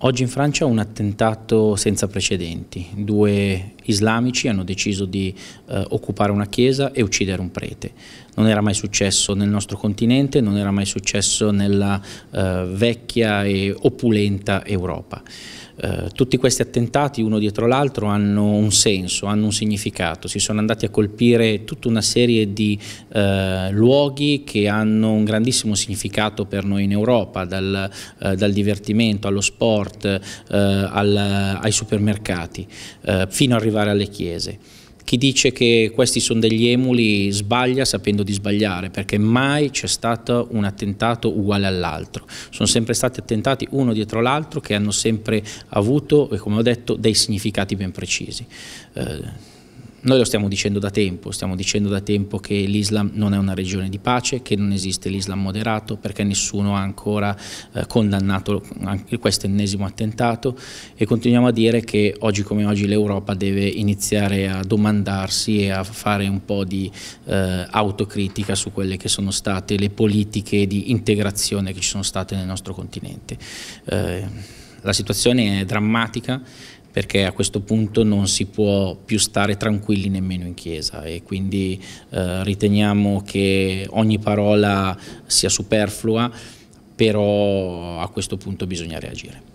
Oggi in Francia un attentato senza precedenti, due islamici hanno deciso di eh, occupare una chiesa e uccidere un prete. Non era mai successo nel nostro continente, non era mai successo nella eh, vecchia e opulenta Europa. Eh, tutti questi attentati, uno dietro l'altro, hanno un senso, hanno un significato. Si sono andati a colpire tutta una serie di eh, luoghi che hanno un grandissimo significato per noi in Europa, dal, eh, dal divertimento allo sport, eh, al, ai supermercati, fino ad arrivare arrivare alle chiese. Chi dice che questi sono degli emuli sbaglia sapendo di sbagliare, perché mai c'è stato un attentato uguale all'altro. Sono sempre stati attentati uno dietro l'altro che hanno sempre avuto, come ho detto, dei significati ben precisi. Eh, noi lo stiamo dicendo da tempo, stiamo dicendo da tempo che l'Islam non è una regione di pace, che non esiste l'Islam moderato perché nessuno ha ancora eh, condannato questo ennesimo attentato e continuiamo a dire che oggi come oggi l'Europa deve iniziare a domandarsi e a fare un po' di eh, autocritica su quelle che sono state le politiche di integrazione che ci sono state nel nostro continente. Eh, la situazione è drammatica perché a questo punto non si può più stare tranquilli nemmeno in chiesa e quindi eh, riteniamo che ogni parola sia superflua, però a questo punto bisogna reagire.